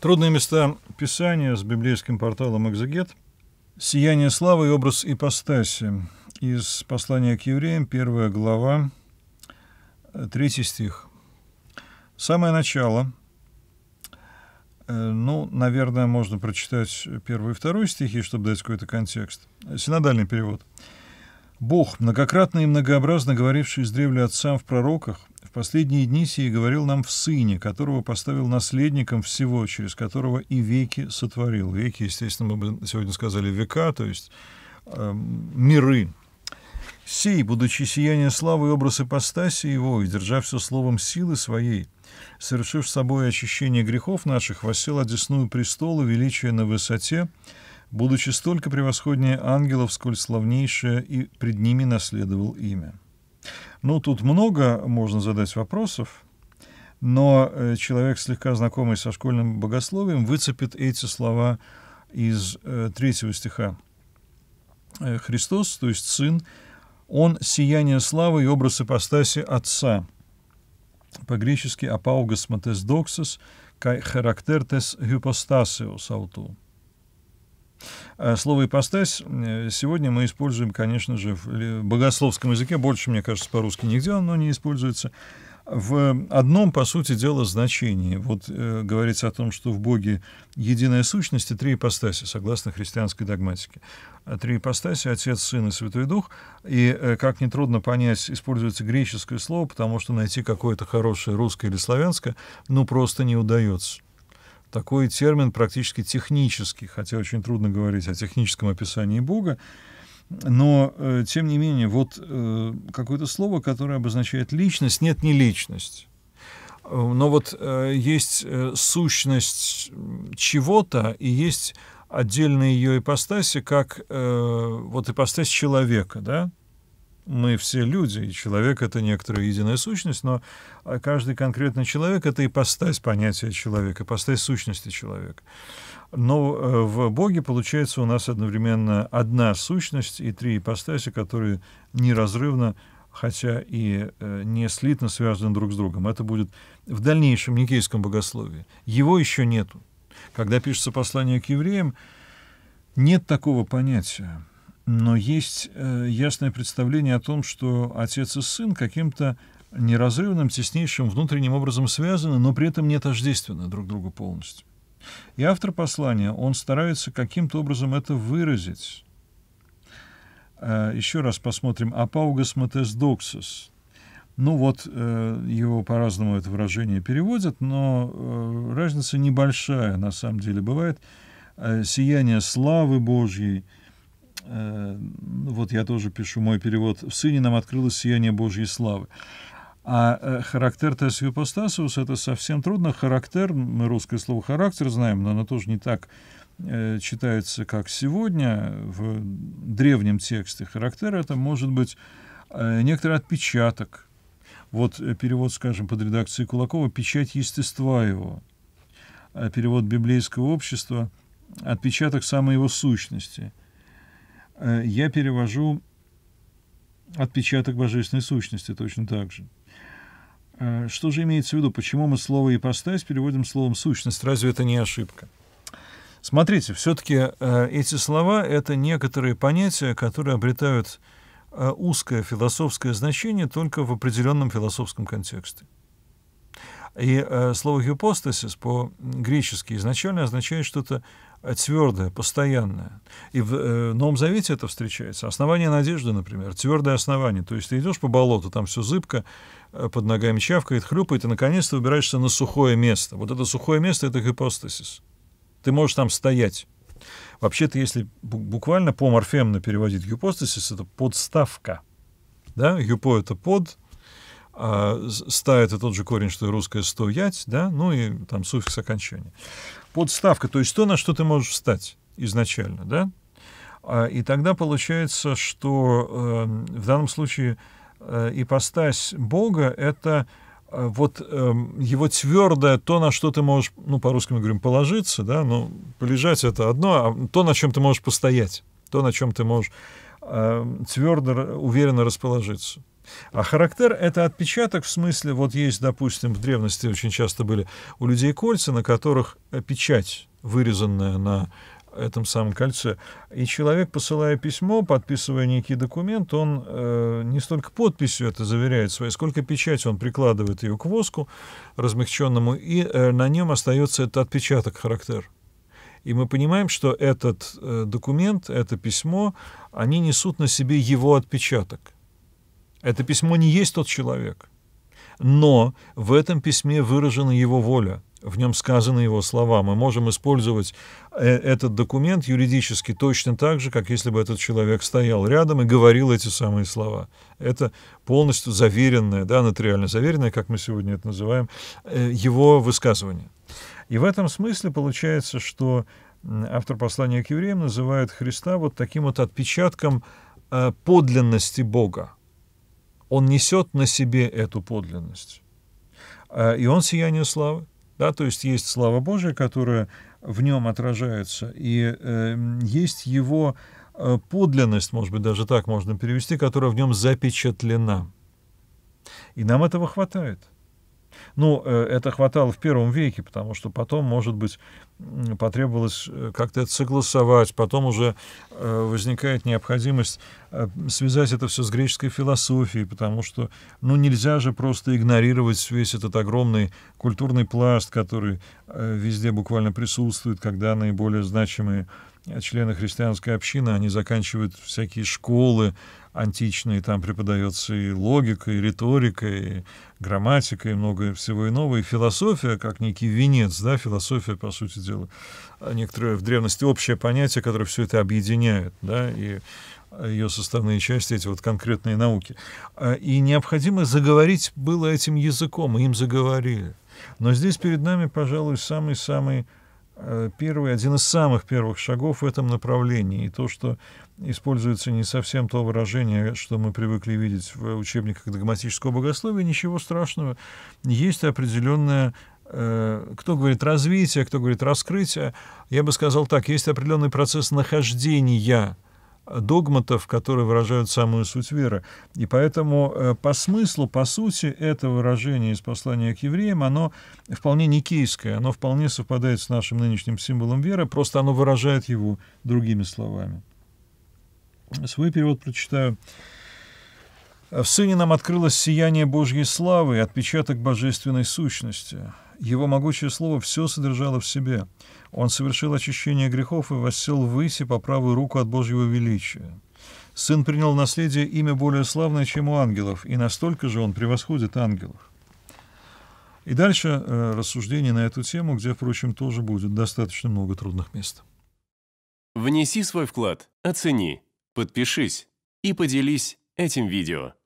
Трудные места Писания с библейским порталом «Экзегет», «Сияние славы и образ ипостаси» из послания к евреям, первая глава, третий стих. Самое начало, э, ну, наверное, можно прочитать первый и второй стихи, чтобы дать какой-то контекст. Синодальный перевод. Бог, многократно и многообразно говоривший с древля отцам в пророках, в последние дни сии говорил нам в Сыне, которого поставил наследником всего, через которого и веки сотворил. Веки, естественно, мы бы сегодня сказали века, то есть э, миры. Сей, будучи сияние славы и образ ипостаси его, и держа все словом силы своей, совершив с собой очищение грехов наших, воссел одесную престола величия на высоте, будучи столько превосходнее ангелов, сколь славнейшее и пред ними наследовал имя. Ну, тут много можно задать вопросов, но э, человек, слегка знакомый со школьным богословием, выцепит эти слова из э, третьего стиха. Э, Христос, то есть Сын, Он сияние славы и образ ипостаси Отца. По-гречески «апаугас матес доксис», «кай характертес гипостасиус ауту». Э, слово «ипостась» э, сегодня мы используем, конечно же, в богословском языке. Больше, мне кажется, по-русски нигде оно не используется. В одном, по сути дела, значении. Вот э, говорится о том, что в Боге единая сущность и три ипостаси, согласно христианской догматике. Э, три ипостаси — Отец, Сын и Святой Дух. И, э, как нетрудно понять, используется греческое слово, потому что найти какое-то хорошее русское или славянское, ну, просто не удается такой термин практически технический, хотя очень трудно говорить о техническом описании Бога. Но, э, тем не менее, вот э, какое-то слово, которое обозначает личность, нет, не личность. Э, но вот э, есть э, сущность чего-то и есть отдельная ее ипостаси, как э, вот ипостась человека, да? мы все люди, и человек — это некоторая единая сущность, но а, каждый конкретный человек — это ипостась понятия человека, ипостась сущности человека. Но э, в Боге получается у нас одновременно одна сущность и три ипостаси, которые неразрывно, хотя и э, не слитно связаны друг с другом. Это будет в дальнейшем никейском богословии. Его еще нету. Когда пишется послание к евреям, нет такого понятия но есть э, ясное представление о том, что отец и сын каким-то неразрывным, теснейшим внутренним образом связаны, но при этом не тождественны друг другу полностью. И автор послания, он старается каким-то образом это выразить. Э, еще раз посмотрим. «Апаугас матес доксис». Ну вот, э, его по-разному это выражение переводят, но э, разница небольшая на самом деле бывает. Э, «Сияние славы Божьей», Э, вот я тоже пишу мой перевод, «В Сыне нам открылось сияние Божьей славы». А э, характер тес юпостасиус — это совсем трудно. Характер, мы русское слово «характер» знаем, но оно тоже не так э, читается, как сегодня в древнем тексте. Характер — это может быть некоторый отпечаток. Вот перевод, скажем, под редакцией Кулакова «Печать естества его». А перевод библейского общества «Отпечаток самой его сущности». Э, я перевожу отпечаток божественной сущности точно так же. Э, что же имеется в виду? Почему мы слово «ипостась» переводим словом «сущность»? Разве это не ошибка? Смотрите, все-таки э, эти слова — это некоторые понятия, которые обретают узкое философское значение только в определенном философском контексте. И слово «гипостасис» по-гречески изначально означает что-то Э, твердое, постоянное. И э, в Новом Завете это встречается. Основание надежды, например, твердое основание. То есть ты идешь по болоту, там все зыбко, э, под ногами чавкает, хлюпает, и наконец то выбираешься на сухое место. Вот это сухое место — это гипостасис. Ты можешь там стоять. Вообще-то, если буквально по морфемно переводить гипостасис, это подставка. Да? гипо это под, а ста — это тот же корень, что и русское стоять, да? ну и там суффикс окончания подставка, то есть то, на что ты можешь встать изначально, да? А, и тогда получается, что эм, в данном случае э, ипостась Бога — это э, вот эм, его твердое, то, на что ты можешь, ну, по-русски мы говорим, положиться, да, но ну, полежать — это одно, а то, на чем ты можешь постоять, то, на чем ты можешь эм, твердо, уверенно расположиться. А характер — это отпечаток в смысле, вот есть, допустим, в древности очень часто были у людей кольца, на которых э, печать, вырезанная на этом самом кольце. И человек, посылая письмо, подписывая некий документ, он э, не столько подписью это заверяет своей, сколько печать он прикладывает ее к воску размягченному, и э, на нем остается этот отпечаток характер. И мы понимаем, что этот э, документ, это письмо, они несут на себе его отпечаток. Это письмо не есть тот человек. Но в этом письме выражена его воля, в нем сказаны его слова. Мы можем использовать э, этот документ юридически точно так же, как если бы этот человек стоял рядом и говорил эти самые слова. Это полностью заверенное, да, нотариально заверенное, как мы сегодня это называем, э, его высказывание. И в этом смысле получается, что автор послания к евреям называет Христа вот таким вот отпечатком э, подлинности Бога он несет на себе эту подлинность. А, и он сияние славы. Да, то есть есть слава Божия, которая в нем отражается, и э, есть его э, подлинность, может быть, даже так можно перевести, которая в нем запечатлена. И нам этого хватает. Ну, э, это хватало в первом веке, потому что потом, может быть, потребовалось э, как-то это согласовать, потом уже э, возникает необходимость связать это все с греческой философией, потому что, ну, нельзя же просто игнорировать весь этот огромный культурный пласт, который везде буквально присутствует, когда наиболее значимые члены христианской общины, они заканчивают всякие школы, античные, там преподается и логика, и риторика, и грамматика, и много всего иного, и философия, как некий венец, да, философия, по сути дела, а некоторое в древности общее понятие, которое все это объединяет, да, и а, ее составные части, эти вот конкретные науки. А, и необходимо заговорить было этим языком, и им заговорили. Но здесь перед нами, пожалуй, самый-самый Э, первый, один из самых первых шагов в этом направлении. И то, что используется не совсем то выражение, что мы привыкли видеть в учебниках догматического богословия, ничего страшного. Есть определенная э, кто говорит развитие, кто говорит раскрытие, я бы сказал так, есть определенный процесс нахождения догматов, которые выражают самую суть веры. И поэтому э, по смыслу, по сути, это выражение из послания к евреям, оно вполне никейское, оно вполне совпадает с нашим нынешним символом веры, просто оно выражает его другими словами. Свой перевод прочитаю. «В Сыне нам открылось сияние Божьей славы и отпечаток божественной сущности. Его могучее слово все содержало в себе. Он совершил очищение грехов и воссел выси по правую руку от Божьего величия. Сын принял наследие имя более славное, чем у ангелов, и настолько же он превосходит ангелов. И дальше э, рассуждение на эту тему, где, впрочем, тоже будет достаточно много трудных мест. Внеси свой вклад, оцени, подпишись и поделись этим видео.